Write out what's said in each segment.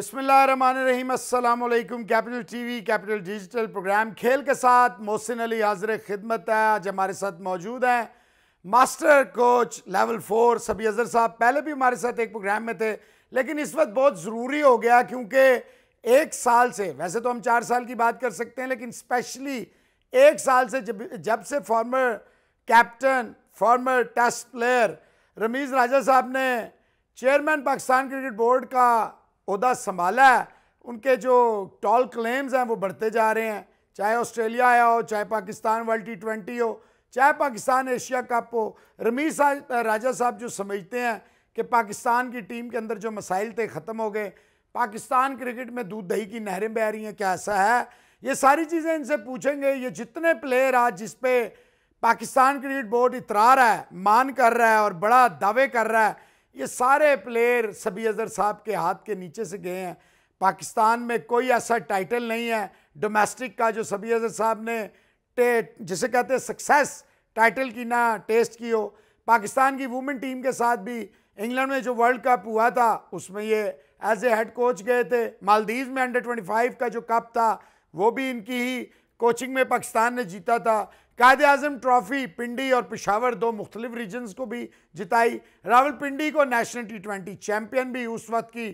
अस्सलाम वालेकुम capital V capital digital program खेल के साथ मोहसिन अली हाज़र खिदमत है आज हमारे साथ मौजूद हैं मास्टर कोच लेवल फोर सभी अजहर साहब पहले भी हमारे साथ एक प्रोग्राम में थे लेकिन इस वक्त बहुत ज़रूरी हो गया क्योंकि एक साल से वैसे तो हम चार साल की बात कर सकते हैं लेकिन स्पेशली एक साल से जब जब से former captain former Test player Ramiz Raja साहब ने चेयरमैन पाकिस्तान क्रिकेट बोर्ड का अहदा संभाला है उनके जो टॉल क्लेम्स हैं वो बढ़ते जा रहे हैं चाहे ऑस्ट्रेलिया आया हो चाहे पाकिस्तान वर्ल्ड टी ट्वेंटी हो चाहे पाकिस्तान एशिया कप हो रमीज साहब राजा साहब जो समझते हैं कि पाकिस्तान की टीम के अंदर जो मसाइल थे ख़त्म हो गए पाकिस्तान क्रिकेट में दूध दही की नहरें बह रही हैं क्या ऐसा है ये सारी चीज़ें इनसे पूछेंगे ये जितने प्लेयर आज जिस पे पाकिस्तान क्रिकेट बोर्ड इतरा रहा है मान कर रहा है और बड़ा दावे कर रहा है ये सारे प्लेयर सभी अजहर साहब के हाथ के नीचे से गए हैं पाकिस्तान में कोई ऐसा टाइटल नहीं है डोमेस्टिक का जो सभी अजहर साहब ने टे जिसे कहते हैं सक्सेस टाइटल की ना टेस्ट की हो पाकिस्तान की वुमेन टीम के साथ भी इंग्लैंड में जो वर्ल्ड कप हुआ था उसमें ये एज ए हेड कोच गए थे मालदीव में अंडर ट्वेंटी का जो कप था वो भी इनकी ही कोचिंग में पाकिस्तान ने जीता था कायद अजम ट्रॉफ़ी पिंडी और पिशावर दो मुख्तलिफ रीजन्स को भी जिताई रावलपिंडी को नेशनल टी ट्वेंटी चैम्पियन भी उस वक्त की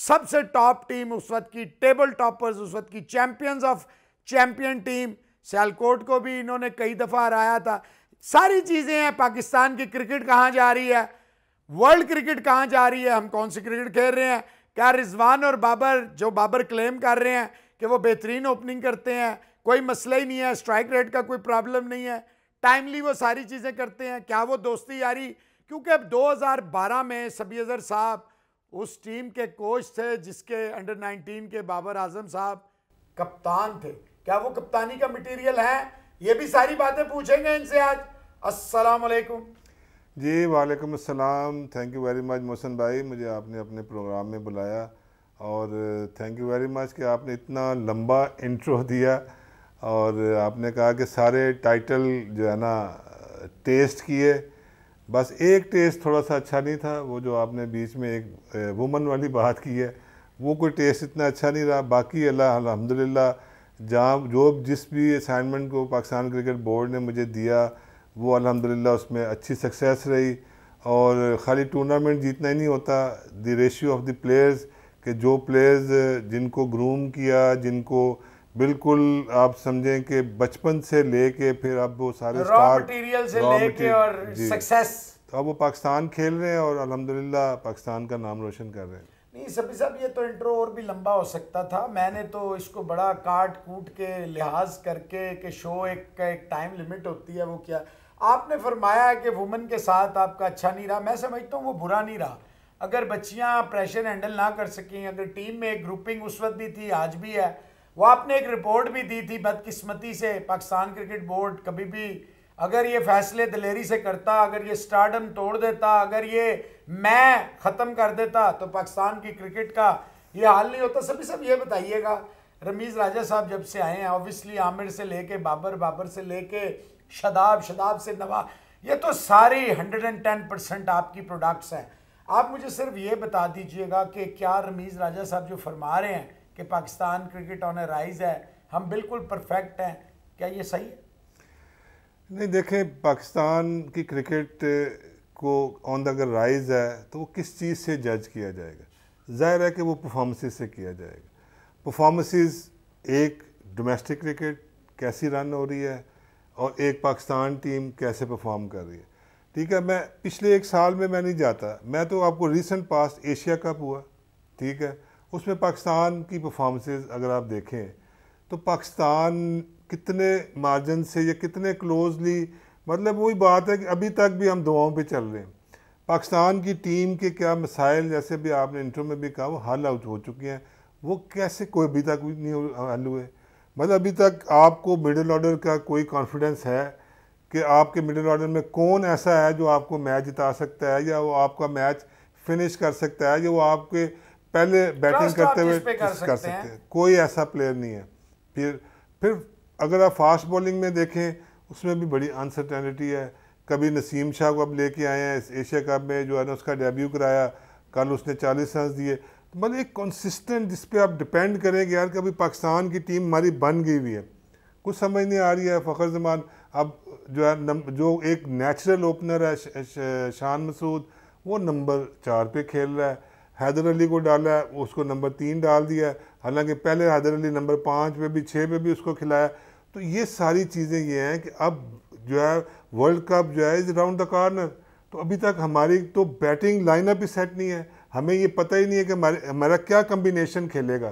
सबसे टॉप टीम उस वक्त की टेबल टॉपर्स उस वक्त की champions of champion team Sialkot को भी इन्होंने कई दफ़ा हराया था सारी चीज़ें हैं पाकिस्तान की क्रिकेट कहाँ जा रही है वर्ल्ड क्रिकेट कहाँ जा रही है हम कौन सी क्रिकेट खेल रहे हैं क्या रिजवान और बाबर जो बाबर क्लेम कर रहे हैं कि वो बेहतरीन ओपनिंग करते हैं कोई मसला ही नहीं है स्ट्राइक रेट का कोई प्रॉब्लम नहीं है टाइमली वो सारी चीज़ें करते हैं क्या वो दोस्ती यारी क्योंकि अब 2012 में अज़हर साहब उस टीम के कोच थे जिसके अंडर 19 के बाबर आजम साहब कप्तान थे क्या वो कप्तानी का मटेरियल है ये भी सारी बातें पूछेंगे इनसे आज अस्सलाम वालेकुम जी वालेकुम अस्सलाम thank you very much Mohsin भाई मुझे आपने अपने प्रोग्राम में बुलाया और थैंक यू वेरी मच कि आपने इतना लंबा इंट्रो दिया और आपने कहा कि सारे टाइटल जो है ना टेस्ट किए बस एक टेस्ट थोड़ा सा अच्छा नहीं था वो जो आपने बीच में एक वुमन वाली बात की है वो कोई टेस्ट इतना अच्छा नहीं रहा बाकी अल्लाह अलहमदिल्ला जहाँ जो जिस भी असाइनमेंट को पाकिस्तान क्रिकेट बोर्ड ने मुझे दिया वो अलहमदिल्ला उसमें अच्छी सक्सेस रही और खाली टूर्नामेंट जीतना ही नहीं होता the ratio of the players के जो प्लेयर्स जिनको ग्रूम किया जिनको बिल्कुल आप समझें कि बचपन से लेके फिर अब वो सारे स्टार मटेरियल से लेके और सक्सेस तो अब वो पाकिस्तान खेल रहे हैं और अल्हम्दुलिल्लाह पाकिस्तान का नाम रोशन कर रहे हैं नहीं सभी साहब ये तो इंट्रो और भी लंबा हो सकता था मैंने तो इसको बड़ा काट कूट के लिहाज करके कि शो एक का एक टाइम लिमिट होती है वो क्या आपने फरमाया कि वुमेन के साथ आपका अच्छा नहीं रहा मैं समझता हूँ वो बुरा नहीं रहा अगर बच्चियाँ प्रेशर हैंडल ना कर सकें अगर टीम में एक ग्रुपिंग उस वक्त भी थी आज भी है वो आपने एक रिपोर्ट भी दी थी बदकिस्मती से पाकिस्तान क्रिकेट बोर्ड कभी भी अगर ये फैसले दलेरी से करता अगर ये स्टार्डम तोड़ देता अगर ये मैं ख़त्म कर देता तो पाकिस्तान की क्रिकेट का ये हाल नहीं होता सभी सब ये बताइएगा रमीज़ राजा साहब जब से आए हैं ऑब्वियसली आमिर से लेके बाबर बाबर से लेके शदाब शदाब से नवा ये तो सारी 110 परसेंट आपकी प्रोडक्ट्स हैं आप मुझे सिर्फ ये बता दीजिएगा कि क्या रमीज़ राजा साहब जो फरमा रहे हैं कि Pakistan cricket on a rise है हम बिल्कुल परफेक्ट हैं क्या ये सही है नहीं देखें पाकिस्तान की क्रिकेट को ऑन द अगर राइज है तो वो किस चीज़ से जज किया जाएगा जाहिर है कि वो परफॉर्मेंसेज से किया जाएगा परफॉर्मेंसेज एक डोमेस्टिक क्रिकेट कैसी रन हो रही है और एक पाकिस्तान टीम कैसे परफॉर्म कर रही है ठीक है मैं पिछले एक साल में मैं नहीं जाता मैं तो आपको रिसेंट पास्ट एशिया कप हुआ ठीक है उसमें पाकिस्तान की परफॉर्मेंसेस अगर आप देखें तो पाकिस्तान कितने मार्जिन से या कितने क्लोजली मतलब वही बात है कि अभी तक भी हम दुआओं पे चल रहे हैं पाकिस्तान की टीम के क्या मसाइल जैसे भी आपने इंटरव्यू में भी कहा वो हल आउट हो चुके हैं वो कैसे कोई अभी तक नहीं हल हुए मतलब अभी तक आपको मिडिल ऑर्डर का कोई कॉन्फिडेंस है कि आपके मिडिल ऑर्डर में कौन ऐसा है जो आपको मैच जिता सकता है या वो आपका मैच फिनिश कर सकता है या वो आपके पहले बैटिंग करते हुए कर, कर सकते, हैं कोई ऐसा प्लेयर नहीं है फिर फिर अगर आप फास्ट बॉलिंग में देखें उसमें भी बड़ी अनसर्टेनिटी है कभी नसीम शाह को अब लेके आए हैं इस एशिया कप में जो है ना उसका डेब्यू कराया कल उसने चालीस रन दिए तो मतलब एक कंसिस्टेंट जिस पर आप डिपेंड करें कि यार कभी पाकिस्तान की टीम हमारी बन गई हुई है कुछ समझ नहीं आ रही है फ़खर जमान अब जो है जो एक नेचुरल ओपनर है श, श, शान मसूद वो नंबर चार पे खेल रहा है हैदर अली को डाला है उसको नंबर तीन डाल दिया हालांकि पहले हैदर अली नंबर पाँच पे भी छः पे भी उसको खिलाया तो ये सारी चीज़ें ये हैं कि अब जो है वर्ल्ड कप जो है इज़ राउंड द कॉर्नर तो अभी तक हमारी तो बैटिंग लाइनअप ही सेट नहीं है हमें ये पता ही नहीं है कि हमारा क्या कम्बिनेशन खेलेगा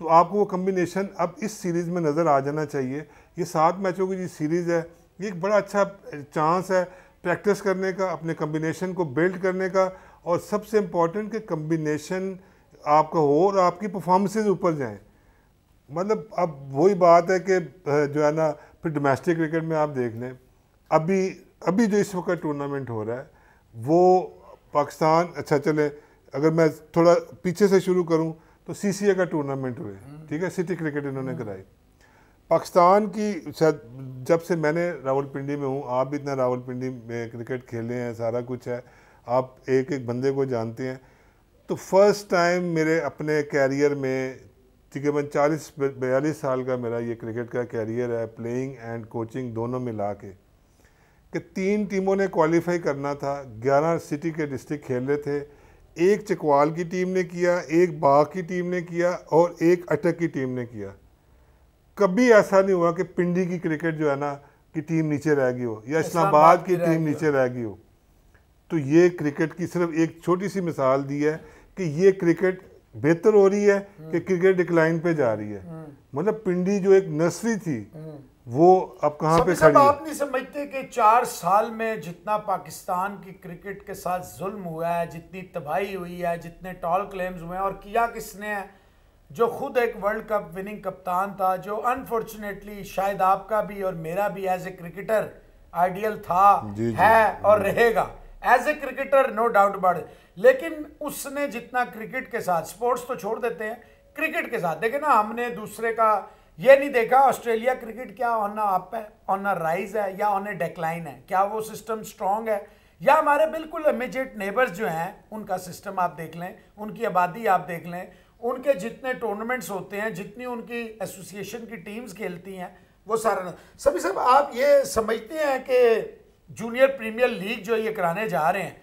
तो आपको वो कम्बिनेशन अब इस सीरीज़ में नज़र आ जाना चाहिए ये सात मैचों की जो सीरीज़ है ये एक बड़ा अच्छा चांस है प्रैक्टिस करने का अपने कम्बिनेशन को बिल्ड करने का और सबसे इम्पॉर्टेंट कि कम्बिनेशन आपका हो और आपकी परफॉर्मेंसेज ऊपर जाएँ मतलब अब वही बात है कि जो है ना फिर डोमेस्टिक क्रिकेट में आप देख लें अभी अभी जो इस वक्त टूर्नामेंट हो रहा है वो पाकिस्तान अच्छा चले अगर मैं थोड़ा पीछे से शुरू करूं तो सी का टूर्नामेंट हुए ठीक है सिटी क्रिकेट इन्होंने हम्म। कराई पाकिस्तान की शायद जब से मैंने रावलपिंडी में हूँ आप भी इतना रावलपिंडी में क्रिकेट खेले हैं सारा कुछ है आप एक एक बंदे को जानते हैं तो फर्स्ट टाइम मेरे अपने कैरियर में तकरीबन चालीस बयालीस साल का मेरा ये क्रिकेट का कैरियर है प्लेइंग एंड कोचिंग दोनों मिला के कि तीन टीमों ने क्वालिफाई करना था ग्यारह सिटी के डिस्ट्रिक्ट खेल रहे थे एक चकवाल की टीम ने किया एक बाघ की टीम ने किया और एक अटक की टीम ने किया कभी ऐसा नहीं हुआ कि पिंडी की क्रिकेट जो है ना कि टीम नीचे रह गई हो या इस्लामाबाद की टीम नीचे रह गई हो तो ये क्रिकेट की सिर्फ एक छोटी सी मिसाल दी है कि ये क्रिकेट बेहतर हो रही है कि क्रिकेट डिक्लाइन पे जा रही है मतलब पिंडी जो एक नर्सरी थी वो अब कहाँ पे खड़ी आप नहीं समझते कि चार साल में जितना पाकिस्तान की क्रिकेट के साथ जुल्म हुआ है जितनी तबाही हुई है जितने टॉल क्लेम्स हुए हैं और किया किसने है जो खुद एक वर्ल्ड कप विनिंग कप्तान था जो अनफॉर्चुनेटली शायद आपका भी और मेरा भी एज ए क्रिकेटर आइडियल था जी, है जी, और रहेगा as a cricketer no doubt बड़ लेकिन उसने जितना क्रिकेट के साथ स्पोर्ट्स तो छोड़ देते हैं क्रिकेट के साथ देखे ना हमने दूसरे का ये नहीं देखा ऑस्ट्रेलिया क्रिकेट क्या ऑन अप है ऑन राइज है या ऑन ए डेक्लाइन है क्या वो सिस्टम स्ट्रांग है या हमारे बिल्कुल इमिजिएट नेबर्स जो हैं उनका सिस्टम आप देख लें उनकी आबादी आप देख लें उनके जितने टूर्नामेंट्स होते हैं जितनी उनकी एसोसिएशन की टीम्स खेलती हैं वो सारा सभी सब आप ये समझते हैं कि जूनियर प्रीमियर लीग जो ये कराने जा रहे हैं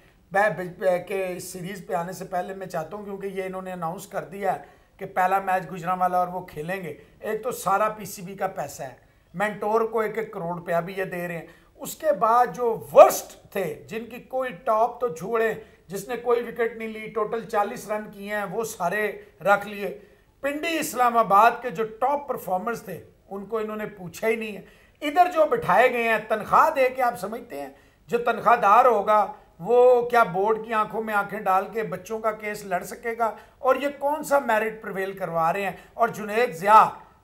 के इस सीरीज़ पे आने से पहले मैं चाहता हूँ क्योंकि ये इन्होंने अनाउंस कर दिया है कि पहला मैच गुजरा वाला और वो खेलेंगे एक तो सारा पीसीबी का पैसा है मैंटोर को एक एक करोड़ रुपया भी ये दे रहे हैं उसके बाद जो वर्स्ट थे जिनकी कोई टॉप तो झूड़े जिसने कोई विकेट नहीं ली टोटल 40 रन किए हैं वो सारे रख लिए पिंडी इस्लामाबाद के जो टॉप परफॉर्मर्स थे उनको इन्होंने पूछा ही नहीं है इधर जो बिठाए गए हैं तनख्वाह दे के आप समझते हैं जो तनख्वाहदार होगा वो क्या बोर्ड की आंखों में आंखें डाल के बच्चों का केस लड़ सकेगा और ये कौन सा मेरिट प्रिवेल करवा रहे हैं और जुनेद ज़िया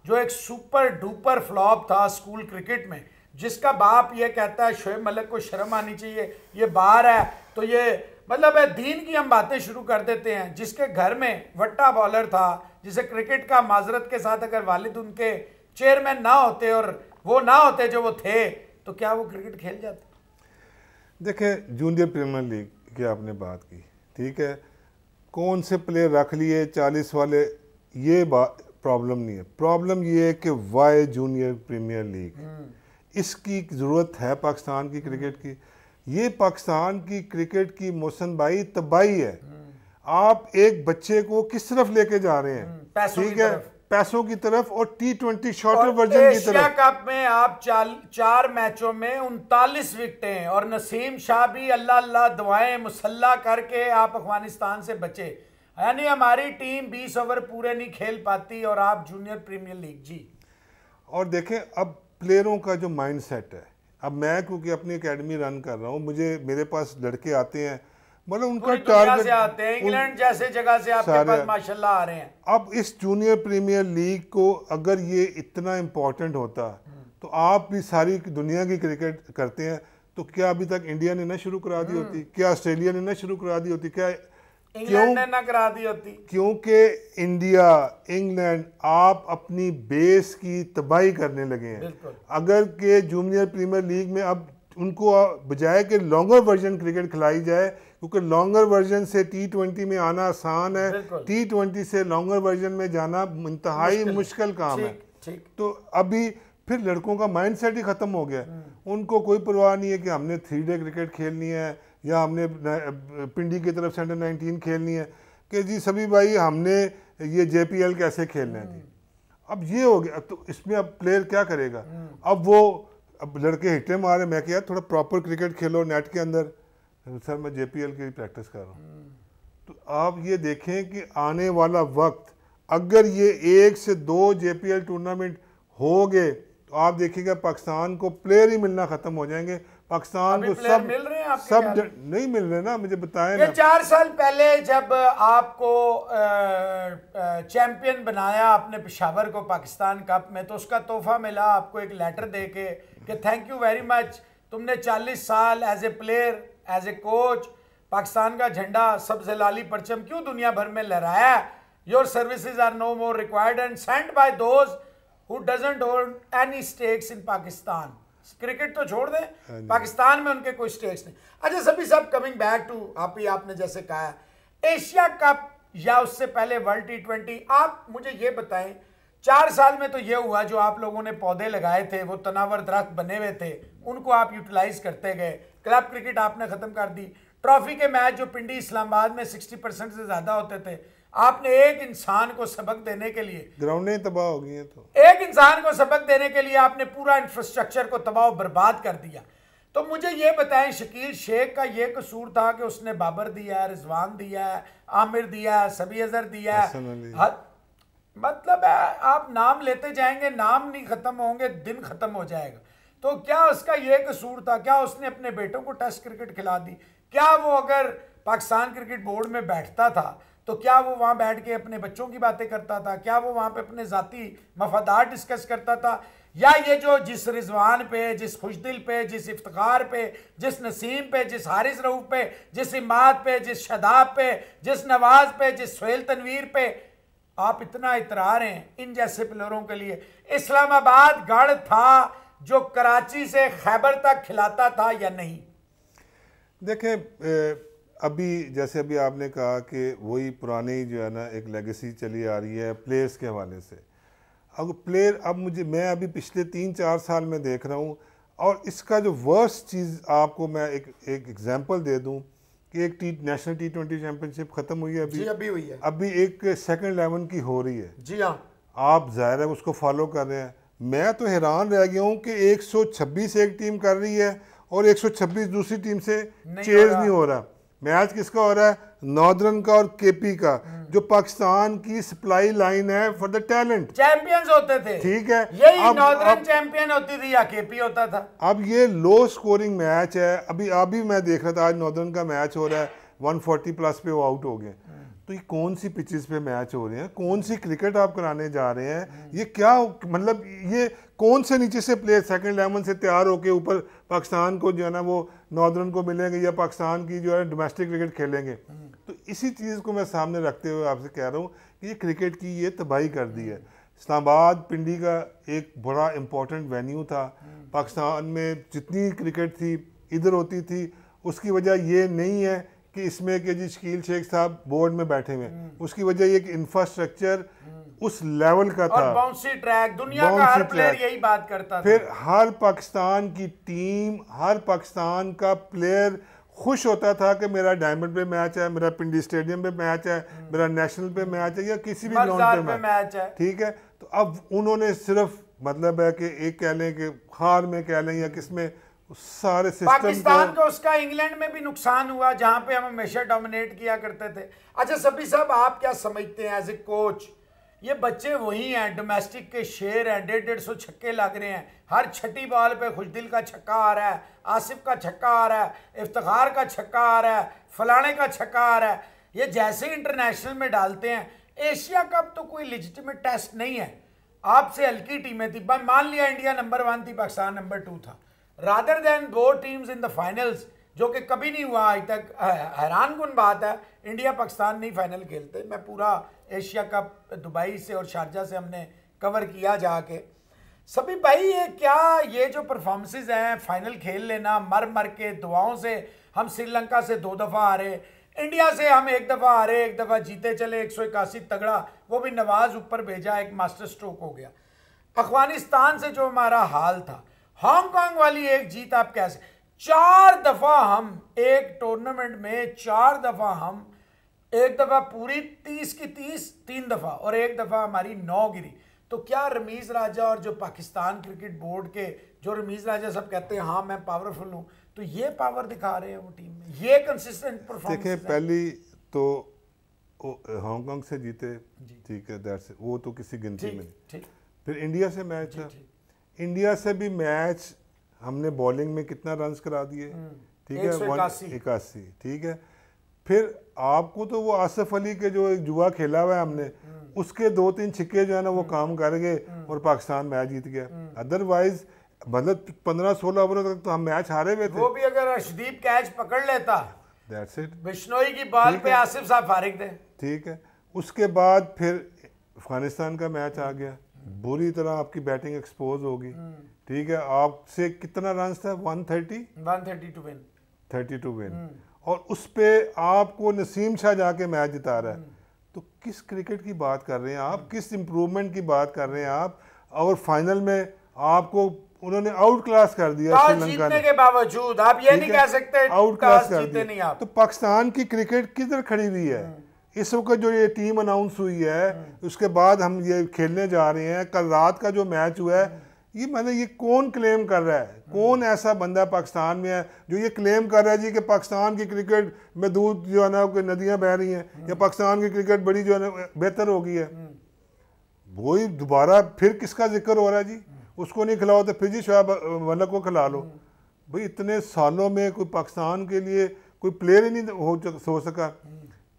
जो एक सुपर डुपर फ्लॉप था स्कूल क्रिकेट में जिसका बाप ये कहता है शोएब मलिक को शर्म आनी चाहिए ये बाहर है तो ये मतलब है दीन की हम बातें शुरू कर देते हैं जिसके घर में वट्टा बॉलर था जिसे क्रिकेट का माजरत के साथ अगर वालिद उनके चेयरमैन ना होते और वो ना होते जो वो थे तो क्या वो क्रिकेट खेल जाते देखे जूनियर प्रीमियर लीग की आपने बात की ठीक है कौन से प्लेयर रख लिए चालीस वाले ये प्रॉब्लम नहीं है प्रॉब्लम ये है कि वाई जूनियर प्रीमियर लीग इसकी ज़रूरत है पाकिस्तान की क्रिकेट की ये पाकिस्तान की क्रिकेट की मौसम भाई तबाही है हम्म। आप एक बच्चे को किस तरफ लेके जा रहे हैं हम्म, ठीक है पैसों की तरफ और टी ट्वेंटी शॉर्टर वर्जन की तरफ कप में आप चाल, चार मैचों में उनतालीस विकटें और नसीम शाह भी अल्लाह अल्लाह दुआएं मुसल्ला करके आप अफगानिस्तान से बचे यानी हमारी टीम 20 ओवर पूरे नहीं खेल पाती और आप जूनियर प्रीमियर लीग जी और देखें अब प्लेयरों का जो माइंड सेट है अब मैं क्योंकि अपनी अकेडमी रन कर रहा हूँ मुझे मेरे पास लड़के आते हैं मतलब उनका टारगेट आते हैं इंग्लैंड जैसे जगह से आपके पास माशाल्लाह आ रहे हैं अब इस जूनियर प्रीमियर लीग को अगर ये इतना इम्पोर्टेंट होता तो आप भी सारी दुनिया की क्रिकेट करते हैं तो क्या अभी तक इंडिया ने ना शुरू करा दी हम्म। होती क्या ऑस्ट्रेलिया ने ना शुरू करा दी होती क्या इंग्लैंड ने ना करा दी होती क्योंकि इंडिया इंग्लैंड आप अपनी बेस की तबाही करने लगे हैं अगर के जूनियर प्रीमियर लीग में अब उनको बजाय के लॉन्गर वर्जन क्रिकेट खिलाई जाए क्योंकि लॉन्गर वर्जन से टी ट्वेंटी में आना आसान है टी ट्वेंटी से लॉन्गर वर्जन में जाना इंतहाई मुश्किल काम है तो अभी फिर लड़कों का माइंडसेट ही ख़त्म हो गया हम्म। उनको कोई परवाह नहीं है कि हमने थ्री डे क्रिकेट खेलनी है या हमने पिंडी की तरफ से अंडर नाइनटीन खेलनी है कि जी सभी भाई हमने ये जे कैसे खेलना है जी हम्म। अब ये हो गया तो इसमें अब प्लेयर क्या करेगा हम्म। अब वो अब लड़के हिटे मारे मैं क्या थोड़ा प्रॉपर क्रिकेट खेलो नेट के अंदर सर मैं जेपीएल की प्रैक्टिस कर रहा हूँ हम्म। तो आप ये देखें कि आने वाला वक्त अगर ये एक से दो जेपीएल टूर्नामेंट हो गए तो आप देखिएगा पाकिस्तान को प्लेयर ही मिलना खत्म हो जाएंगे पाकिस्तान को सब मिल रहे हैं सब नहीं मिल रहे ना मुझे बताएं ना चार साल पहले जब आपको चैंपियन बनाया आपने पेशावर को पाकिस्तान कप में तो उसका तोहफा मिला आपको एक लेटर दे के थैंक यू वेरी मच तुमने 40 साल as a player as a coach Pakistan का झंडा सबसे लाली परचम क्यों दुनिया भर में लहराया your services are no more required and sent by those who doesn't hold any stakes in Pakistan cricket तो छोड़ दें हाँ पाकिस्तान में उनके कोई स्टेक्स नहीं अच्छा सभी सब कमिंग बैक टू आप ही आपने जैसे कहा एशिया कप या उससे पहले वर्ल्ड टी ट्वेंटी आप मुझे ये बताएं चार साल में तो ये हुआ जो आप लोगों ने पौधे लगाए थे वो तनावर दरख्त बने हुए थे उनको आप यूटिलाइज करते गए क्लब क्रिकेट आपने ख़त्म कर दी ट्रॉफी के मैच जो पिंडी इस्लामाबाद में सिक्सटी परसेंट से ज़्यादा होते थे आपने एक इंसान को सबक देने के लिए ग्राउंडें तबाह हो गई तो एक इंसान को सबक देने के लिए आपने पूरा इंफ्रास्ट्रक्चर को तबाह बर्बाद कर दिया तो मुझे ये बताएं शकील शेख का ये कसूर था कि उसने बाबर दिया है रिजवान दिया है आमिर दिया है सभी अजहर दिया है मतलब है आप नाम लेते जाएंगे नाम नहीं ख़त्म होंगे दिन ख़त्म हो जाएगा तो क्या उसका यह कसूर था क्या उसने अपने बेटों को टेस्ट क्रिकेट खिला दी क्या वो अगर पाकिस्तान क्रिकेट बोर्ड में बैठता था तो क्या वो वहाँ बैठ के अपने बच्चों की बातें करता था क्या वो वहाँ पे अपने जाति मफादार डिस्कस करता था या ये जो जिस रिजवान पे जिस खुशदिल पे जिस इफ्तार पे जिस नसीम पे जिस हारिस रऊफ़ पे जिस इमाद पे जिस शदाब पे जिस नवाज पे जिस सुहेल तनवीर पे आप इतना इतरा रहे हैं इन जैसे प्लेयरों के लिए इस्लामाबाद गढ़ था जो कराची से खैबर तक खिलाता था या नहीं देखें अभी जैसे अभी आपने कहा कि वही पुरानी जो है ना एक लेगेसी चली आ रही है प्लेयर्स के हवाले से अब प्लेयर अब मुझे मैं अभी पिछले तीन चार साल में देख रहा हूँ और इसका जो वर्स्ट चीज़ आपको मैं एक एक एग्जांपल दे दूँ कि एक T national T twenty championship ख़त्म हुई है अभी जी अभी हुई है अभी एक सेकेंड इलेवन की हो रही है जी हाँ आप ज़ाहिर है उसको फॉलो कर रहे हैं मैं तो हैरान रह गया हूँ कि 126 एक टीम कर रही है और 126 दूसरी टीम से चेज नहीं हो रहा मैच किसका हो रहा है नॉर्दर्न का और केपी का हम्म। जो पाकिस्तान की सप्लाई लाइन है फॉर द टैलेंट चैंपियंस होते थे ठीक है यही नॉर्दर्न चैंपियन होती थी या केपी होता था अब ये लो स्कोरिंग मैच है अभी अभी मैं देख रहा था आज नॉर्दर्न का मैच हो रहा है 140 प्लस पे वो आउट हो गए हम्म। तो ये कौन सी पिचेस पे मैच हो रहे हैं कौन सी क्रिकेट आप कराने जा रहे हैं ये क्या मतलब ये कौन से नीचे से प्लेयर सेकंड इलेवन से तैयार होकर ऊपर पाकिस्तान को जो है ना वो नॉर्दर्न को मिलेंगे या पाकिस्तान की जो है डोमेस्टिक क्रिकेट खेलेंगे तो इसी चीज़ को मैं सामने रखते हुए आपसे कह रहा हूँ कि ये क्रिकेट की ये तबाही कर दी है इस्लामाबाद पिंडी का एक बड़ा इम्पोर्टेंट वेन्यू था पाकिस्तान में जितनी क्रिकेट थी इधर होती थी उसकी वजह ये नहीं है कि इसमें के जी शकील शेख साहब बोर्ड में बैठे हुए हम्म। उसकी वजह ये इंफ्रास्ट्रक्चर हम्म। उस लेवल का था ट्रैक दुनिया का हर प्लेयर यही बात करता फिर हर पाकिस्तान की टीम हर पाकिस्तान का प्लेयर खुश होता था कि मेरा डायमंड पे मैच है मेरा पिंडी स्टेडियम पे मैच है हम्म। मेरा नेशनल पे मैच है या किसी भी ग्राउंड पे मैच है ठीक है तो अब उन्होंने सिर्फ मतलब है कि एक कह लें कि खार में कह लें या किस में सारे पाकिस्तान को उसका इंग्लैंड में भी नुकसान हुआ जहां पे हम हमेशा डोमिनेट किया करते थे अच्छा सभी साहब आप क्या समझते हैं एज ए कोच ये बच्चे वही हैं डोमेस्टिक के शेर हैं डेढ़ डेढ़ सौ छक्के लग रहे हैं हर छठी बॉल पे खुशदिल का छक्का आ रहा है आसिफ का छक्का आ रहा है इफ्तार का छक्का आ रहा है फलाने का छक्का आ रहा है ये जैसे इंटरनेशनल में डालते हैं एशिया कप तो कोई लिजिटमेट टेस्ट नहीं है आपसे हल्की टीमें थी मान लिया इंडिया नंबर वन थी पाकिस्तान नंबर टू था रादर देन दो टीम्स इन द फाइनल्स जो कि कभी नहीं हुआ आज तक हैरान कन बात है इंडिया पाकिस्तान नहीं फाइनल खेलते मैं पूरा एशिया कप दुबई से और शारजा से हमने कवर किया जाके सभी भाई ये क्या ये जो परफॉर्मेंसेज हैं फाइनल खेल लेना मर मर के दुआओं से हम श्रीलंका से दो दफ़ा हारे इंडिया से हम एक दफ़ा हारे एक दफ़ा जीते चले एक सौ इक्यासी तगड़ा वो भी नवाज़ ऊपर भेजा एक मास्टर स्ट्रोक हो गया अफगानिस्तान से जो हमारा हाल था हांगकांग वाली एक जीत आप कैसे चार दफा हम एक टूर्नामेंट में चार दफा हम एक दफा पूरी तीस की तीस तीन दफा और एक दफा हमारी नौ गिरी तो क्या रमीज राजा और जो पाकिस्तान क्रिकेट बोर्ड के जो रमीज राजा सब कहते हैं हाँ मैं पावरफुल हूँ तो ये पावर दिखा रहे हैं वो टीम में ये कंसिस्टेंट परफॉर्मेंस देखिए पहली तो हांगकांग से जीते ठीक है वो तो किसी गिनती में फिर इंडिया से मैच था इंडिया से भी मैच हमने बॉलिंग में कितना रन करा दिए हम्म। ठीक है इक्यासी ठीक है फिर आपको तो वो आसिफ अली के जो एक जुआ खेला हुआ है हमने हम्म। उसके दो तीन छिक्के जो है ना वो हम्म। काम कर गए और पाकिस्तान मैच जीत गया अदरवाइज मतलब पंद्रह सोलह ओवरों तक तो हम मैच हारे हुए थे वो भी अगर अशदीप कैच पकड़ लेता That's it. बिश्नोई की बाल पे आसिफ साहब फारिग थे ठीक है उसके बाद फिर अफगानिस्तान का मैच आ गया बुरी तरह आपकी बैटिंग एक्सपोज होगी हम्म। ठीक है आपसे कितना रन था one thirty one thirty two win thirty two win और उस पर आपको नसीम शाह जाके मैच जिता रहा है हम्म। तो किस क्रिकेट की बात कर रहे हैं आप हम्म। किस इम्प्रूवमेंट की बात कर रहे हैं आप और फाइनल में आपको उन्होंने आउट क्लास कर दिया श्रीलंका ने के बावजूद आप ये नहीं कह सकते आउट क्लास कर दिया तो पाकिस्तान की क्रिकेट किधर खड़ी हुई है इस वक्त जो ये टीम अनाउंस हुई है हम्म। उसके बाद हम ये खेलने जा रहे हैं कल रात का जो मैच हुआ है हम्म। ये मतलब ये कौन क्लेम कर रहा है हम्म। कौन ऐसा बंदा पाकिस्तान में है जो ये क्लेम कर रहा है जी कि पाकिस्तान की क्रिकेट में दूध जो है ना नदियाँ बह रही हैं या पाकिस्तान की क्रिकेट बड़ी जो है ना बेहतर हो गई है वही दोबारा फिर किसका जिक्र हो रहा है जी उसको नहीं खिलाओ तो फिर जी शाह मलक को खिला लो भाई इतने सालों में कोई पाकिस्तान के लिए कोई प्लेयर ही नहीं हो सका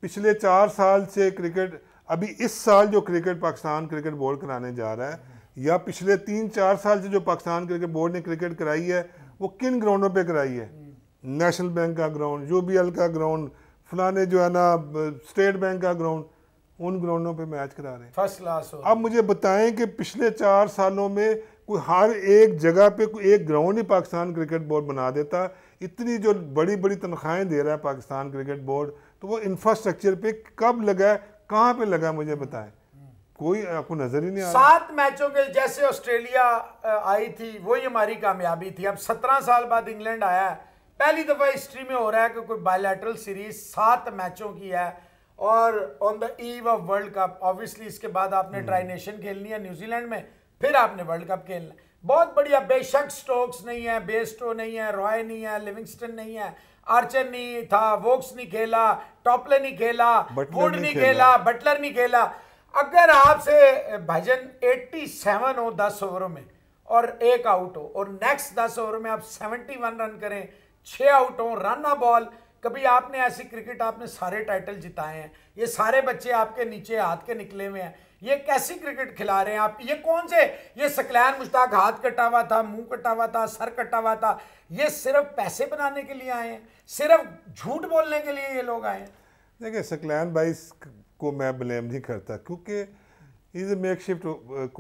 पिछले चार साल से क्रिकेट अभी इस साल जो क्रिकेट पाकिस्तान क्रिकेट बोर्ड कराने जा रहा है या पिछले तीन चार साल से जो पाकिस्तान क्रिकेट बोर्ड ने क्रिकेट कराई है वो किन ग्राउंडों पे कराई है नेशनल बैंक का ग्राउंड यू का ग्राउंड फलाने जो है ना स्टेट बैंक का ग्राउंड उन ग्राउंडों पे मैच करा रहे हैं फर्स्ट क्लास अब मुझे बताएं कि पिछले चार सालों में कोई हर एक जगह पे कोई एक ग्राउंड ही पाकिस्तान क्रिकेट बोर्ड बना देता इतनी जो बड़ी बड़ी तनख्वाहें दे रहा है पाकिस्तान क्रिकेट बोर्ड तो वो इंफ्रास्ट्रक्चर पे कब लगा कहाँ पे लगा मुझे बताएं कोई आपको नजर ही नहीं आ सात मैचों के जैसे ऑस्ट्रेलिया आई थी वही हमारी कामयाबी थी अब सत्रह साल बाद इंग्लैंड आया है पहली दफ़ा हिस्ट्री में हो रहा है कि कोई बायलैटरल सीरीज सात मैचों की है और on the eve of world cup obviously इसके बाद आपने ट्राई हम्म। नेशन खेलनी है न्यूजीलैंड में फिर आपने वर्ल्ड कप खेलना बहुत बढ़िया बेशक स्टोक्स नहीं है बेस्टो नहीं है रॉय नहीं है लिविंगस्टन नहीं है आर्चर नहीं था वोक्स नहीं खेला टॉपलर नहीं खेला वुड नहीं, नहीं खेला बटलर नहीं खेला अगर आपसे भजन 87 हो 10 ओवरों में और एक आउट हो और नेक्स्ट 10 ओवर में आप 71 रन करें छः आउट हो रन अ बॉल कभी आपने ऐसी क्रिकेट आपने सारे टाइटल जिताए हैं ये सारे बच्चे आपके नीचे हाथ के निकले हुए हैं ये कैसी क्रिकेट खिला रहे हैं आप ये कौन से ये सकलैन मुश्ताक हाथ कटा हुआ था मुंह कटा हुआ था सर कटा हुआ था ये सिर्फ पैसे बनाने के लिए आए हैं सिर्फ झूठ बोलने के लिए ये लोग आए हैं देखिए सकलैन भाई को मैं ब्लेम नहीं करता क्योंकि is a makeshift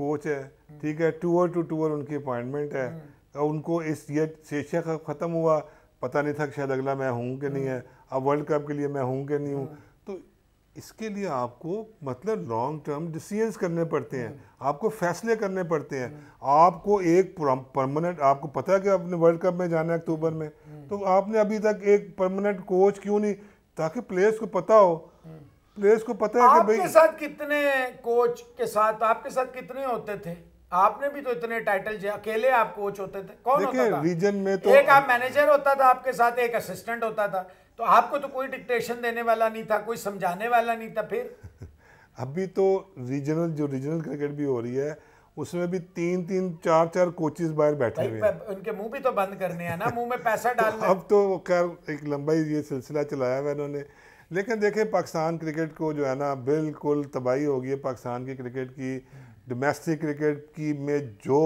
coach है ठीक है टूअर टू टूअर उनकी अपॉइंटमेंट है हम्म। और उनको इस ये शेषा ख़त्म हुआ पता नहीं था कि शायद अगला मैं हूँ कि नहीं हम्म। है अब वर्ल्ड कप के लिए मैं हूँ कि नहीं हूँ हम्म। इसके लिए आपको मतलब लॉन्ग टर्म डिसीजंस करने पड़ते हैं आपको फैसले करने पड़ते हैं आपको एक परमानेंट आपको पता है कि आपने वर्ल्ड कप में जाना है अक्टूबर में तो आपने अभी तक एक परमानेंट कोच क्यों नहीं ताकि प्लेयर्स को पता हो प्लेयर्स को पता है कि भाई आपके साथ कितने कोच के साथ आपके साथ कितने होते थे आपने भी तो इतने टाइटल जी अकेले आप कोच होते थे कौन होता था रीजन में तो एक आप मैनेजर होता था आपके साथ एक असिस्टेंट होता था तो आपको तो कोई डिक्टेशन देने वाला नहीं था कोई समझाने वाला नहीं था फिर अभी तो रीजनल जो रीजनल क्रिकेट भी हो रही है उसमें भी तीन तीन चार चार कोचेस बाहर बैठे हुए हैं उनके मुंह भी तो बंद करने हैं ना मुंह में पैसा डाल तो अब तो खैर एक लंबा ही ये सिलसिला चलाया हुआ इन्होंने लेकिन देखे पाकिस्तान क्रिकेट को जो है ना बिल्कुल तबाही हो गई है पाकिस्तान की क्रिकेट की डोमेस्टिक क्रिकेट की में जो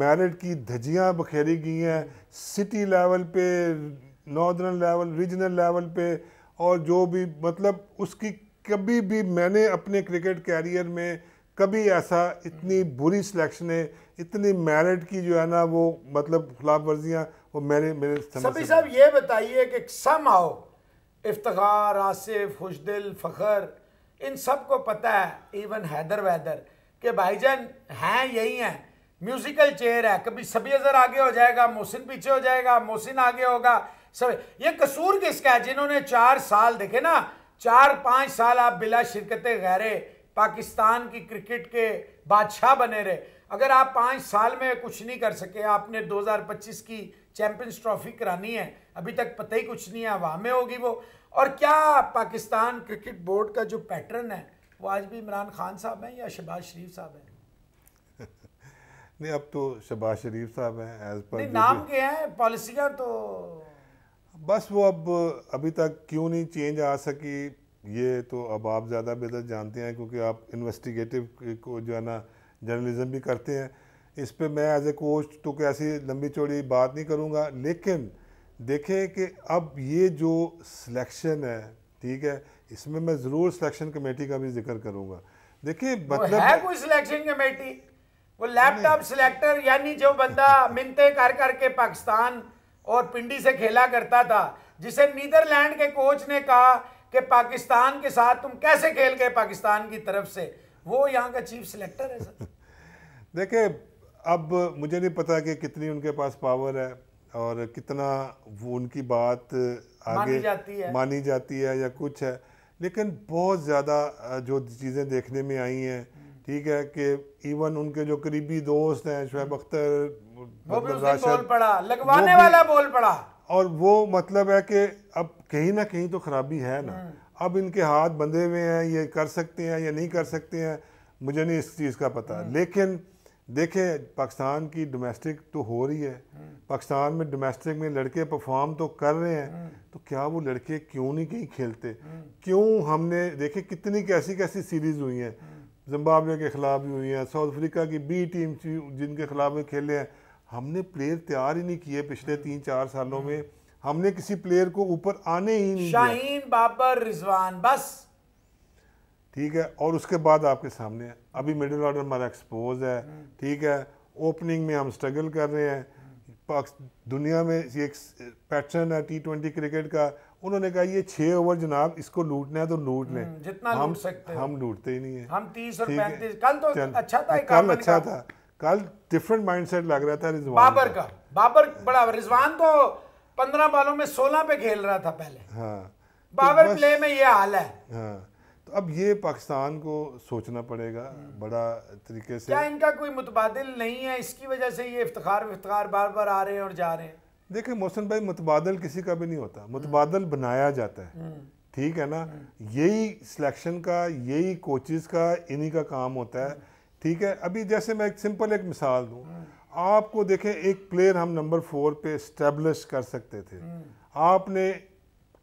मेरिट की धजियाँ बखेरी गई हैं सिटी लेवल पे नॉर्दर्न लेवल रीजनल लेवल पे और जो भी मतलब उसकी कभी भी मैंने अपने क्रिकेट कैरियर में कभी ऐसा इतनी बुरी सिलेक्शनें इतनी मेरिट की जो है ना वो मतलब खिलाफ वर्जियाँ वो मेरे मेरे सभी साहब ये बताइए कि सम आओ इफ्तार आसिफ खुशदिल फ़खर इन सब को पता है इवन हैदर वैदर कि भाईजान हैं यही हैं म्यूज़िकल चेयर है कभी सभी अज़र आगे हो जाएगा मोहसिन पीछे हो जाएगा मोहसिन आगे होगा सर ये कसूर किसका है जिन्होंने चार साल देखे ना चार पाँच साल आप बिला शिरकत गहरे पाकिस्तान की क्रिकेट के बादशाह बने रहे अगर आप पाँच साल में कुछ नहीं कर सके आपने 2025 की चैंपियंस ट्रॉफी करानी है अभी तक पता ही कुछ नहीं है वहाँ में होगी वो और क्या पाकिस्तान क्रिकेट बोर्ड का जो पैटर्न है वो आज भी इमरान खान साहब हैं या शहबाज शरीफ साहब हैं नहीं अब तो शहबाज शरीफ साहब हैं एज पर नाम के हैं पॉलिसी का तो बस वो अब अभी तक क्यों नहीं चेंज आ सकी ये तो अब आप ज़्यादा बेहतर जानते हैं क्योंकि आप इन्वेस्टिगेटिव को जो है ना जर्नलिज्म भी करते हैं इस पर मैं एज ए कोच तो कैसी लंबी चौड़ी बात नहीं करूँगा लेकिन देखें कि अब ये जो सिलेक्शन है ठीक है इसमें मैं ज़रूर सिलेक्शन कमेटी का भी जिक्र करूँगा देखिए मतलब है कोई सिलेक्शन कमेटी वो लैपटॉप सिलेक्टर यानी जो बंदा मिनते कर करके पाकिस्तान और पिंडी से खेला करता था जिसे नीदरलैंड के कोच ने कहा कि पाकिस्तान के साथ तुम कैसे खेल गए पाकिस्तान की तरफ से वो यहाँ का चीफ सिलेक्टर है सर देखिए अब मुझे नहीं पता कि कितनी उनके पास पावर है और कितना वो उनकी बात आगे मानी जाती है मानी जाती है या कुछ है लेकिन बहुत ज़्यादा जो चीज़ें देखने में आई हैं हम्म। ठीक है कि इवन उनके जो करीबी दोस्त हैं शुएब हम्म। अख्तर वो भी उस दिन बोल पड़ा लगवाने वाला बोल पड़ा और वो मतलब है कि अब कहीं ना कहीं तो खराबी है ना हम्म। अब इनके हाथ बंधे हुए हैं ये कर सकते हैं या नहीं कर सकते हैं मुझे नहीं इस चीज़ का पता हम्म। लेकिन देखें पाकिस्तान की डोमेस्टिक तो हो रही है हम्म। पाकिस्तान में डोमेस्टिक में लड़के परफॉर्म तो कर रहे हैं तो क्या वो लड़के क्यों नहीं कहीं खेलते क्यों हमने देखें कितनी कैसी कैसी सीरीज़ हुई हैं जिम्बाब्वे के ख़िलाफ़ भी हुई हैं साउथ अफ्रीका की बी टीम जिनके ख़िलाफ़ खेले हैं हमने प्लेयर तैयार ही नहीं किए पिछले तीन चार सालों में हमने किसी प्लेयर को ऊपर आने ही नहीं शाहीन बाबर रिजवान बस ठीक है और उसके बाद आपके सामने अभी मिडिल ऑर्डर हमारा एक्सपोज है ठीक है ओपनिंग में हम स्ट्रगल कर रहे हैं दुनिया में ये एक पैटर्न है टी ट्वेंटी क्रिकेट का उन्होंने कहा ये छः ओवर जनाब इसको लूटना है तो लूट लें हम्म, जितना हम लूट सकते हम लूटते ही नहीं है हम तीस और पैंतीस कल तो अच्छा था कल अच्छा था कल डिफरेंट माइंडसेट लग रहा था रिजवान बाबर का बाबर बड़ा रिजवान तो पंद्रह बालों में सोलह पे खेल रहा था पहले हाँ तो बाबर प्ले में ये हाल है हाँ, तो अब ये पाकिस्तान को सोचना पड़ेगा बड़ा तरीके से क्या इनका कोई मुतबादल नहीं है इसकी वजह से ये इफ्तार इफ्तार बार बार आ रहे हैं और जा रहे हैं देखिए मोहसिन भाई मुतबादल किसी का भी नहीं होता हम्म। मुतबादल बनाया जाता है हम्म। ठीक है ना हम्म। यही सिलेक्शन का यही कोचिज का इन्हीं का काम होता है ठीक है अभी जैसे मैं एक सिंपल एक मिसाल दूँ आपको देखें एक प्लेयर हम नंबर फोर पे इस्टेब्लिश कर सकते थे आपने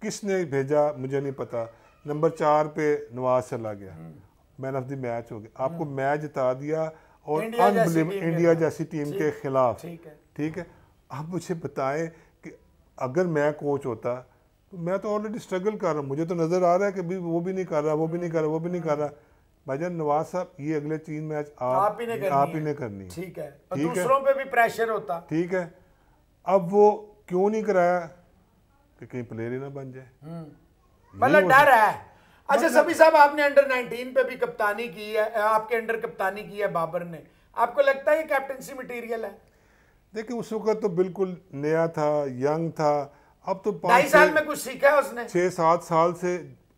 किसने भेजा मुझे नहीं पता नंबर चार पे नवाज चला गया मैन ऑफ द मैच हो गया आपको मैच हम्म। जिता दिया और अनबिलीव इंडिया जैसी टीम के खिलाफ ठीक है आप मुझे बताएं कि अगर मैं कोच होता तो मैं तो ऑलरेडी स्ट्रगल कर रहा हूँ मुझे तो नज़र आ रहा है कि भी वो भी नहीं कर रहा वो भी नहीं कर रहा वो भी नहीं कर रहा भाईजान नवाज साहब ये अगले तीन मैच आप, ही ने करनी आप ही ने करनी ठीक है ठीक है दूसरों पे भी प्रेशर होता ठीक है अब वो क्यों नहीं कराया कि कहीं प्लेयर ही ना बन जाए हम्म। मतलब डर है अच्छा मतलब- सभी साहब आपने अंडर 19 पे भी कप्तानी की है आपके अंडर कप्तानी की है बाबर ने आपको लगता है कैप्टनसी मटेरियल है देखिए उस वक्त तो बिल्कुल नया था यंग था अब तो ढाई साल में कुछ सीखा है उसने छह सात साल से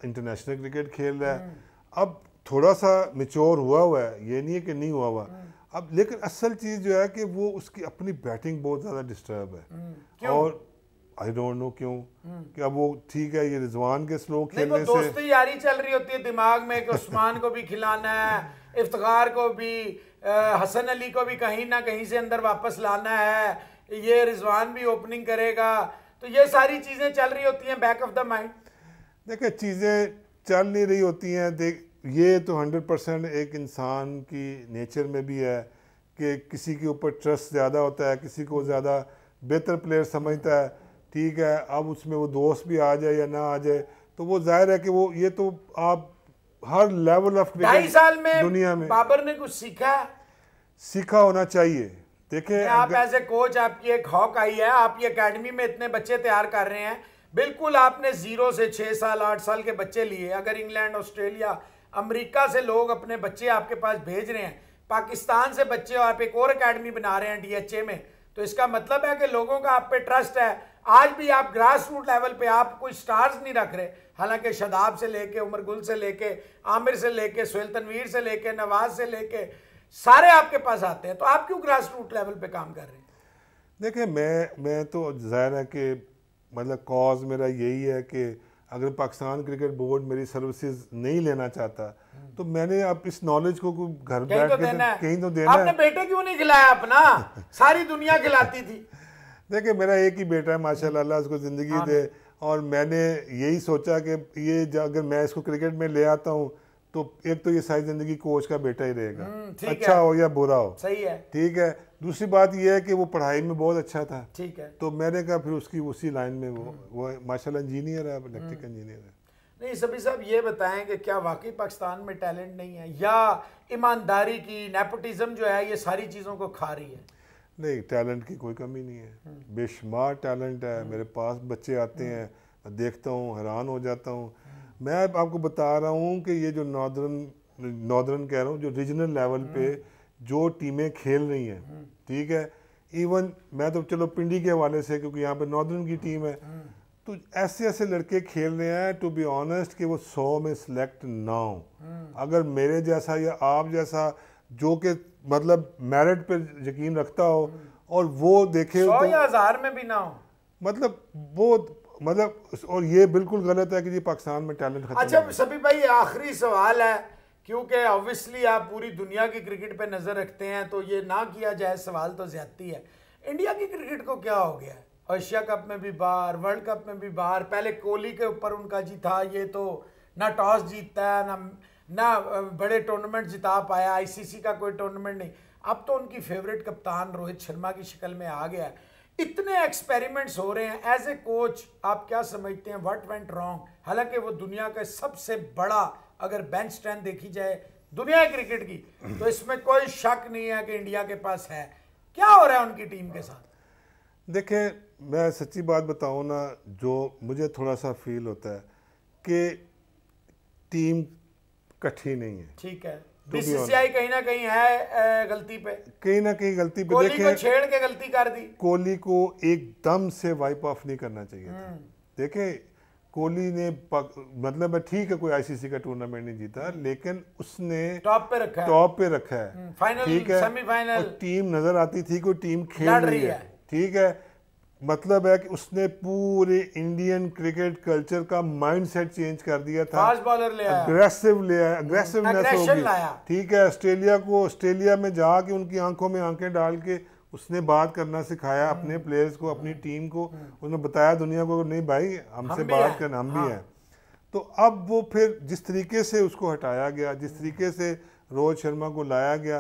इंटरनेशनल क्रिकेट खेल रहा है हम्म। अब थोड़ा सा मिच्योर हुआ हुआ है ये नहीं है कि नहीं हुआ हुआ हम्म। अब लेकिन असल चीज़ जो है कि वो उसकी अपनी बैटिंग बहुत ज़्यादा डिस्टर्ब है हम्म, और आई डोंट नो क्यों हम्म। कि अब वो ठीक है ये रिजवान के स्लो खेलने से दोस्ती यारी चल रही होती है दिमाग में कि उस्मान को भी खिलाना है इफ्तार को भी हसन अली को भी कहीं ना कहीं से अंदर वापस लाना है ये रिजवान भी ओपनिंग करेगा तो ये सारी चीज़ें चल रही होती हैं बैक ऑफ द माइंड देखिए चीज़ें चल नहीं रही होती हैं देख ये तो हंड्रेड परसेंट एक इंसान की नेचर में भी है कि किसी के ऊपर ट्रस्ट ज़्यादा होता है किसी को ज़्यादा बेहतर प्लेयर समझता है ठीक है अब उसमें वो दोस्त भी आ जाए या ना आ जाए तो वो जाहिर है कि वो ये तो आप हर लेवल ऑफ साल में दुनिया में बाबर ने कुछ सीखा सीखा होना चाहिए देखे आप एज ए कोच आपकी एक हॉक आई है आपकी अकेडमी में इतने बच्चे तैयार कर रहे हैं बिल्कुल आपने जीरो से छह साल आठ साल के बच्चे लिए अगर इंग्लैंड ऑस्ट्रेलिया अमेरिका से लोग अपने बच्चे आपके पास भेज रहे हैं पाकिस्तान से बच्चे आप एक और अकेडमी बना रहे हैं डीएचए में तो इसका मतलब है कि लोगों का आप पे ट्रस्ट है आज भी आप ग्रास रूट लेवल पे आप कोई स्टार्स नहीं रख रहे हालांकि शदाब से लेके उमर गुल से लेके आमिर से लेके सुल तनवीर से लेके नवाज से लेके सारे आपके पास आते हैं तो आप क्यों ग्रास रूट लेवल पर काम कर रहे हैं देखिए मैं मैं तो जाहिर है कि मतलब कॉज मेरा यही है कि अगर पाकिस्तान क्रिकेट बोर्ड मेरी सर्विसेज नहीं लेना चाहता तो मैंने आप इस नॉलेज को घर तो बैठ के तो कहीं तो देना आपने बेटे क्यों नहीं खिलाया अपना सारी दुनिया खिलाती थी देखिए मेरा एक ही बेटा है माशाल्लाह अल्लाह उसको ज़िंदगी हाँ। दे और मैंने यही सोचा कि ये अगर मैं इसको क्रिकेट में ले आता हूँ तो एक तो ये सारी जिंदगी कोच का बेटा ही रहेगा हम्म, अच्छा हो या बुरा हो सही है ठीक है दूसरी बात यह है कि वो पढ़ाई में बहुत अच्छा था ठीक है तो मैंने कहा फिर उसकी उसी लाइन में वो हम्म। वो माशाल्लाह इंजीनियर है इलेक्ट्रिक हम्म। इंजीनियर है नहीं सभी साहब ये बताएं कि क्या वाकई पाकिस्तान में टैलेंट नहीं है या ईमानदारी की नेपोटिज्म जो है ये सारी चीज़ों को खा रही है नहीं टैलेंट की कोई कमी नहीं है बेशुमार टैलेंट है मेरे पास बच्चे आते हैं देखता हूँ हैरान हो जाता हूँ मैं आपको बता रहा हूँ कि ये जो नॉर्दर्न नॉर्दर्न कह रहा हूँ जो रीजनल लेवल पे जो टीमें खेल रही हैं ठीक है इवन मैं तो चलो पिंडी के हवाले से क्योंकि यहाँ पे नॉर्दर्न की टीम है तो ऐसे ऐसे लड़के खेल रहे हैं टू बी ऑनेस्ट कि वो सौ में सिलेक्ट ना हो अगर मेरे जैसा या आप जैसा जो कि मतलब मेरिट पर यकीन रखता हो और वो देखे तो, हजार में भी ना हो मतलब वो मतलब और ये बिल्कुल गलत है कि जी पाकिस्तान में टैलेंट खत्म अच्छा सभी भाई आखिरी सवाल है क्योंकि ऑब्वियसली आप पूरी दुनिया की क्रिकेट पे नज़र रखते हैं तो ये ना किया जाए सवाल तो ज्यादती है इंडिया की क्रिकेट को क्या हो गया है एशिया कप में भी बाहर वर्ल्ड कप में भी बाहर पहले कोहली के ऊपर उनका जी था ये तो ना टॉस जीतता है ना ना बड़े टूर्नामेंट जिता पाया आईसीसी का कोई टूर्नामेंट नहीं अब तो उनकी फेवरेट कप्तान रोहित शर्मा की शक्ल में आ गया है इतने एक्सपेरिमेंट्स हो रहे हैं एज ए कोच आप क्या समझते हैं व्हाट वेंट रॉन्ग हालांकि वो दुनिया का सबसे बड़ा अगर बेंच स्टैंड देखी जाए दुनिया क्रिकेट की तो इसमें कोई शक नहीं है कि इंडिया के पास है क्या हो रहा है उनकी टीम के साथ देखिए मैं सच्ची बात बताऊँ ना जो मुझे थोड़ा सा फील होता है कि टीम कठी नहीं है ठीक है तो बीसीसीआई कहीं ना कहीं है गलती पे कहीं ना कहीं गलती पे कोहली को छेड़ के गलती कर दी कोहली को एकदम से वाइप ऑफ नहीं करना चाहिए था हम्म। देखे कोहली ने मतलब है ठीक है कोई आईसीसी का टूर्नामेंट नहीं जीता लेकिन उसने टॉप पे रखा टॉप पे रखा है फाइनल हम्म, ठीक है सेमीफाइनल टीम नजर आती थी कोई टीम खेल रही है ठीक है मतलब है कि उसने पूरे इंडियन क्रिकेट कल्चर का माइंडसेट चेंज कर दिया था बॉलर ले आया अग्रेसिव ले आया अग्रेसिवनेस ठीक है ऑस्ट्रेलिया को ऑस्ट्रेलिया में जाके उनकी आंखों में आंखें डाल के उसने बात करना सिखाया अपने प्लेयर्स हम्म। को अपनी टीम हम्म। को हम्म। उसने बताया दुनिया को नहीं भाई हमसे हम बात करना हम हाँ। भी हैं तो अब वो फिर जिस तरीके से उसको हटाया गया जिस तरीके से रोहित शर्मा को लाया गया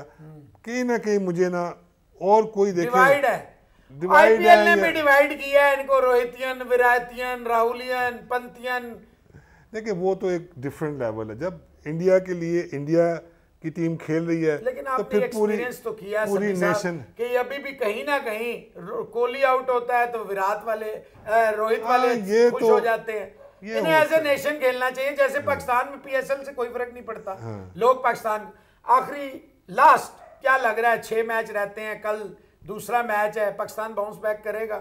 कहीं ना कहीं मुझे ना और कोई देखे आईपीएल ने भी डिवाइड किया है इनको रोहितियन विरायतियन राहुलियन पंथियन देखिए वो तो एक डिफरेंट लेवल है जब इंडिया के लिए इंडिया की टीम खेल रही है लेकिन तो आपने तो फिर पूरी तो किया पूरी नेशन कि अभी भी कहीं ना कहीं कोहली आउट होता है तो विराट वाले रोहित हाँ, वाले ये खुश तो, हो जाते हैं इन्हें एज ए नेशन खेलना चाहिए जैसे हाँ। पाकिस्तान में पीएसएल से कोई फर्क नहीं पड़ता हाँ। लोग पाकिस्तान आखिरी लास्ट क्या लग रहा है छह मैच रहते हैं कल दूसरा मैच है पाकिस्तान बाउंस बैक करेगा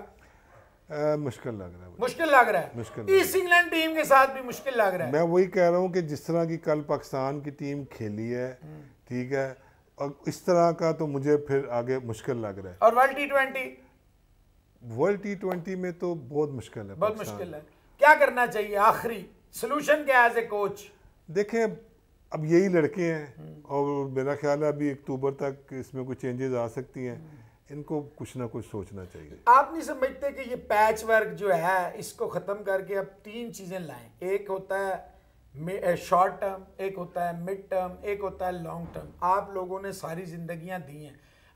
मुश्किल लग रहा है मुश्किल लग रहा है मुश्किल ईस्ट इंग्लैंड टीम के साथ भी मुश्किल लग रहा है मैं वही कह रहा हूँ कि जिस तरह की कल पाकिस्तान की टीम खेली है हम्म। ठीक है और इस तरह का तो मुझे फिर आगे मुश्किल लग रहा है और world T twenty world T twenty में तो बहुत मुश्किल है बहुत मुश्किल है क्या करना चाहिए आखिरी सोल्यूशन क्या है एज ए कोच देखें अब यही लड़के हैं हम्म। और मेरा ख्याल है अभी अक्टूबर तक इसमें कुछ चेंजेस आ सकती हैं हम्म। इनको कुछ ना कुछ सोचना चाहिए आप नहीं समझते कि ये पैच वर्क जो है इसको ख़त्म करके अब तीन चीज़ें लाएं एक होता है शॉर्ट टर्म एक होता है मिड टर्म एक होता है लॉन्ग टर्म आप लोगों ने सारी जिंदगियां दी हैं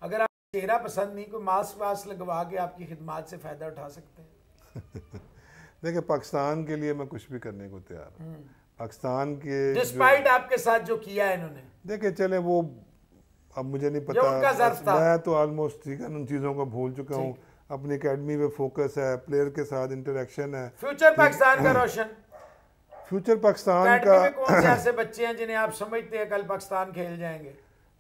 अगर आप चेहरा पसंद नहीं कोई मास्क वास्क लगवा के आपकी खिदमत से फ़ायदा उठा सकते हैं देखिए पाकिस्तान के लिए मैं कुछ भी करने को तैयार हूँ हम्म। पाकिस्तान के डिस्पाइट आपके साथ जो किया है इन्होंने देखिए चले वो अब मुझे नहीं पता मैं तो ऑलमोस्ट ठीक है उन चीज़ों को भूल चुका हूँ अपनी अकेडमी पे फोकस है प्लेयर के साथ इंटरेक्शन है फ्यूचर पाकिस्तान का रोशन फ्यूचर पाकिस्तान का कौन से ऐसे बच्चे हैं जिन्हें आप समझते हैं कल पाकिस्तान खेल जाएंगे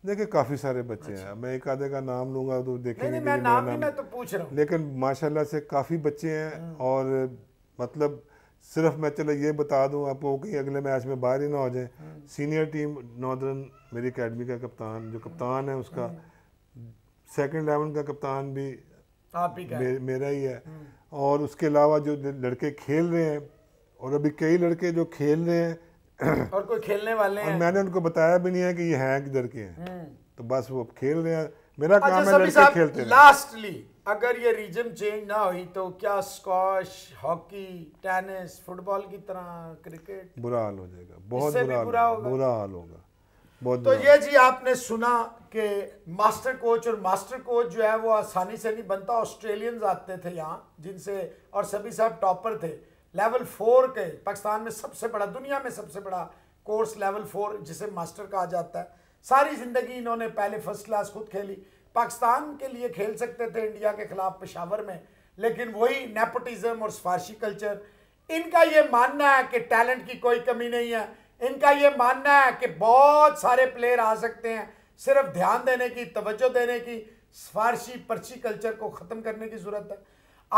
देखिए काफ़ी सारे बच्चे अच्छा। हैं मैं एक आधे का नाम लूंगा तो देखेंगे नहीं, नहीं, मैं नाम, नहीं मैं तो पूछ रहा लेकिन माशाल्लाह से काफ़ी बच्चे हैं हम्म। और मतलब सिर्फ मैं चलो ये बता दूं आपको कि अगले मैच में बाहर ही ना हो जाए हम्म। सीनियर टीम नॉर्दर्न मेरी अकेडमी का कप्तान जो कप्तान है उसका सेकंड हम्म। इलेवन का कप्तान भी आप ही मे, मेरा ही है हम्म। और उसके अलावा जो लड़के खेल रहे हैं और अभी कई लड़के जो खेल रहे हैं और कोई खेलने वाले हैं और मैंने उनको बताया भी नहीं है कि ये हैं किधर के हैं तो बस वो खेल रहे हैं मेरा अच्छा, काम है लड़के खेलते हैं लास्टली अगर ये रीजन चेंज ना हुई तो क्या स्कॉश हॉकी टेनिस फुटबॉल की तरह क्रिकेट बुरा हाल हो जाएगा बहुत बुरा बुरा होगा बुरा हाल होगा बहुत तो ये जी आपने सुना कि मास्टर कोच और मास्टर कोच जो है वो आसानी से नहीं बनता ऑस्ट्रेलियंस आते थे यहाँ जिनसे और सभी साहब टॉपर थे लेवल फोर के पाकिस्तान में सबसे बड़ा दुनिया में सबसे बड़ा कोर्स लेवल फोर जिसे मास्टर कहा जाता है सारी ज़िंदगी इन्होंने पहले फर्स्ट क्लास खुद खेली पाकिस्तान के लिए खेल सकते थे इंडिया के खिलाफ पेशावर में लेकिन वही नेपोटिज्म और सिफारशी कल्चर इनका ये मानना है कि टैलेंट की कोई कमी नहीं है इनका ये मानना है कि बहुत सारे प्लेयर आ सकते हैं सिर्फ ध्यान देने की तवज्जो देने की सिफारशी पर्ची कल्चर को ख़त्म करने की ज़रूरत है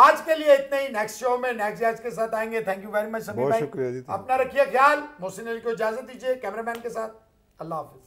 आज के लिए इतने ही नेक्स्ट शो में नेक्स्ट जज के साथ आएंगे थैंक यू वेरी मच सभी भाई अपना रखिए ख्याल मोहसिन अली को इजाज़त दीजिए कैमरामैन के साथ अल्लाह हाफिज़